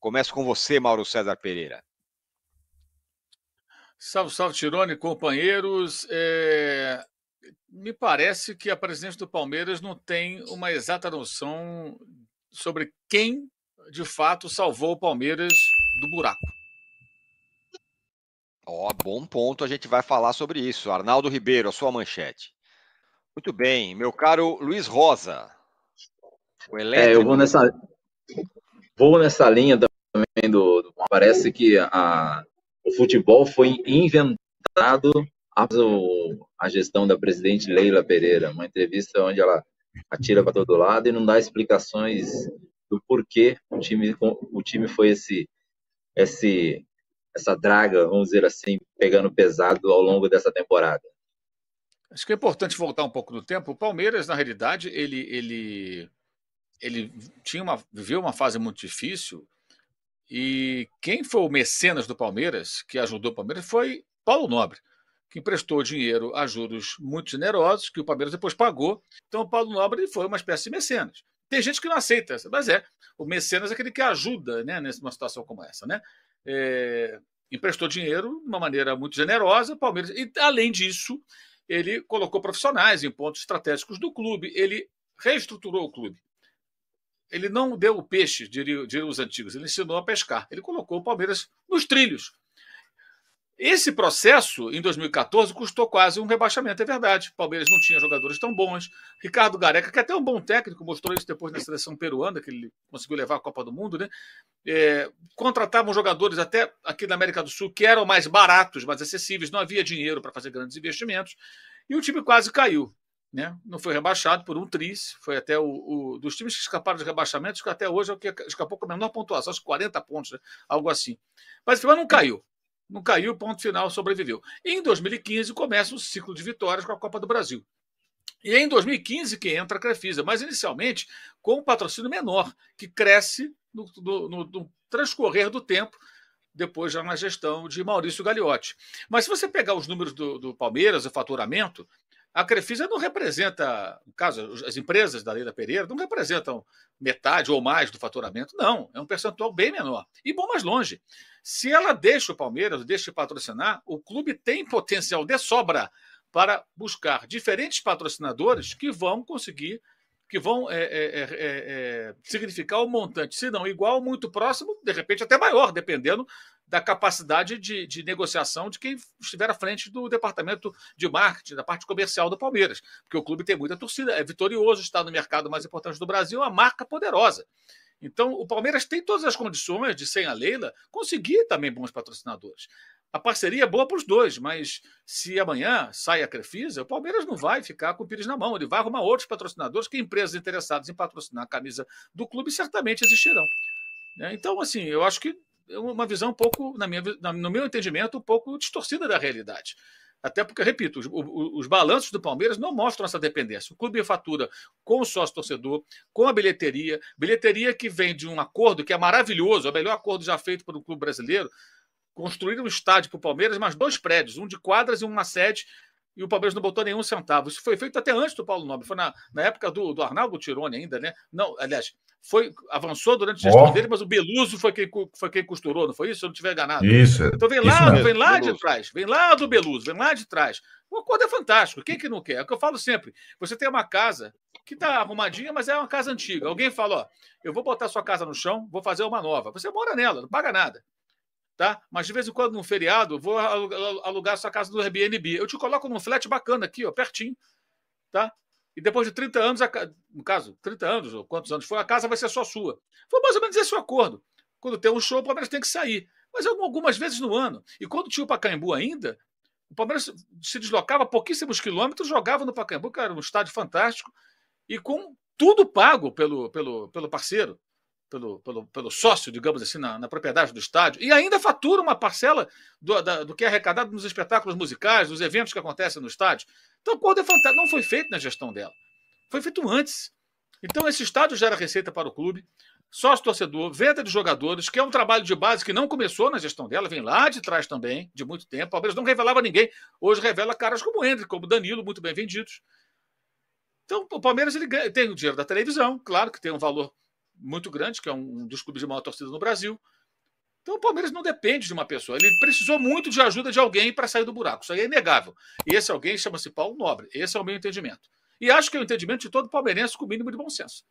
Começo com você, Mauro César Pereira. Salve, salve, Tirone, companheiros. É... Me parece que a presidente do Palmeiras não tem uma exata noção sobre quem de fato salvou o Palmeiras do buraco. Ó, oh, bom ponto, a gente vai falar sobre isso. Arnaldo Ribeiro, a sua manchete. Muito bem, meu caro Luiz Rosa. O elétrico... É, eu vou nessa, vou nessa linha da também do, do parece que a, o futebol foi inventado após a gestão da presidente Leila Pereira, uma entrevista onde ela atira para todo lado e não dá explicações do porquê o time o time foi esse esse essa draga, vamos dizer assim, pegando pesado ao longo dessa temporada. Acho que é importante voltar um pouco no tempo. O Palmeiras, na realidade, ele ele ele tinha uma viveu uma fase muito difícil e quem foi o mecenas do Palmeiras, que ajudou o Palmeiras, foi Paulo Nobre, que emprestou dinheiro a juros muito generosos, que o Palmeiras depois pagou. Então, o Paulo Nobre foi uma espécie de mecenas. Tem gente que não aceita, mas é. O mecenas é aquele que ajuda né, numa situação como essa. Né? É, emprestou dinheiro de uma maneira muito generosa, Palmeiras. E, além disso, ele colocou profissionais em pontos estratégicos do clube, ele reestruturou o clube. Ele não deu o peixe, diriam os antigos, ele ensinou a pescar. Ele colocou o Palmeiras nos trilhos. Esse processo, em 2014, custou quase um rebaixamento, é verdade. O Palmeiras não tinha jogadores tão bons. Ricardo Gareca, que até é um bom técnico, mostrou isso depois na seleção peruana, que ele conseguiu levar a Copa do Mundo, né? É, contratavam jogadores até aqui na América do Sul que eram mais baratos, mais acessíveis, não havia dinheiro para fazer grandes investimentos, e o time quase caiu né? Não foi rebaixado por um tris, foi até o, o, dos times que escaparam de rebaixamento, que até hoje é o que escapou com a menor pontuação, acho 40 pontos, né? algo assim. Mas o Flamengo não caiu. Não caiu, ponto final, sobreviveu. E em 2015 começa o ciclo de vitórias com a Copa do Brasil. E é em 2015 que entra a Crefisa, mas inicialmente com um patrocínio menor, que cresce no, no, no, no transcorrer do tempo, depois já na gestão de Maurício Gagliotti. Mas se você pegar os números do, do Palmeiras, o faturamento, a Crefisa não representa, no caso, as empresas da Leila Pereira não representam metade ou mais do faturamento, não. É um percentual bem menor. E bom mais longe. Se ela deixa o Palmeiras, deixa de patrocinar, o clube tem potencial de sobra para buscar diferentes patrocinadores que vão conseguir, que vão é, é, é, é, é significar o um montante, se não igual, muito próximo, de repente até maior, dependendo da capacidade de, de, negociação de quem estiver à frente do departamento de marketing, da parte comercial do Palmeiras, porque o clube tem muita torcida, é vitorioso, está no mercado mais importante do Brasil, é uma marca poderosa. Então, o Palmeiras tem todas as condições de, sem a Leila, conseguir também bons patrocinadores. A parceria é boa para os dois, mas se amanhã sai a Crefisa, o Palmeiras não vai ficar com o Pires na mão. Ele vai arrumar outros patrocinadores, que empresas interessadas em patrocinar a camisa do clube certamente existirão. Né? Então, assim, eu acho que uma visão um pouco, na minha, no meu entendimento, um pouco distorcida da realidade. Até porque, repito, os, os, balanços do Palmeiras não mostram essa dependência. O clube fatura com o sócio torcedor, com a bilheteria, bilheteria que vem de um acordo que é maravilhoso, é o melhor acordo já feito pelo clube brasileiro. Construir um estádio para o Palmeiras, mas dois prédios, um de quadras e uma sede e o Palmeiras não botou nenhum centavo. Isso foi feito até antes do Paulo Nobre, foi na, na época do, do Arnaldo Tirone ainda, né? Não, aliás, foi, avançou durante a gestão oh. dele, mas o Beluso foi quem, foi quem costurou, não foi isso? Se eu não tiver enganado. Isso. Então vem lá, vem lá de trás, vem lá do Beluso, vem lá de trás. O acordo é fantástico, quem que não quer? É o que eu falo sempre. Você tem uma casa que está arrumadinha, mas é uma casa antiga. Alguém fala, ó, eu vou botar sua casa no chão, vou fazer uma nova. Você mora nela, não paga nada tá? Mas de vez em quando, num feriado, vou alugar a sua casa do Airbnb. Eu te coloco num flat bacana aqui, ó, pertinho, tá? E depois de 30 anos, no caso, 30 anos ou quantos anos foi, a casa vai ser só sua. Foi mais ou menos esse o acordo. Quando tem um show, o Palmeiras tem que sair. Mas algumas vezes no ano. E quando tinha o Pacaembu ainda, o Palmeiras se deslocava pouquíssimos quilômetros, jogava no Pacaembu, que era um estádio fantástico, e com tudo pago pelo, pelo, pelo parceiro pelo, pelo, pelo sócio, digamos assim, na, na, propriedade do estádio, e ainda fatura uma parcela do, da, do que é arrecadado nos espetáculos musicais, nos eventos que acontecem no estádio. Então, o acordo é fantástico. Não foi feito na gestão dela. Foi feito antes. Então, esse estádio gera receita para o clube, sócio-torcedor, venda de jogadores, que é um trabalho de base que não começou na gestão dela, vem lá de trás também, de muito tempo. O Palmeiras não revelava ninguém. Hoje revela caras como o como o Danilo, muito bem vendidos. Então, o Palmeiras ele tem o dinheiro da televisão, claro que tem um valor muito grande, que é um, dos clubes de maior torcida no Brasil. Então o Palmeiras não depende de uma pessoa. Ele precisou muito de ajuda de alguém para sair do buraco. Isso aí é inegável. E esse alguém chama-se Paulo Nobre. Esse é o meu entendimento. E acho que é o entendimento de todo palmeirense com o mínimo de bom senso.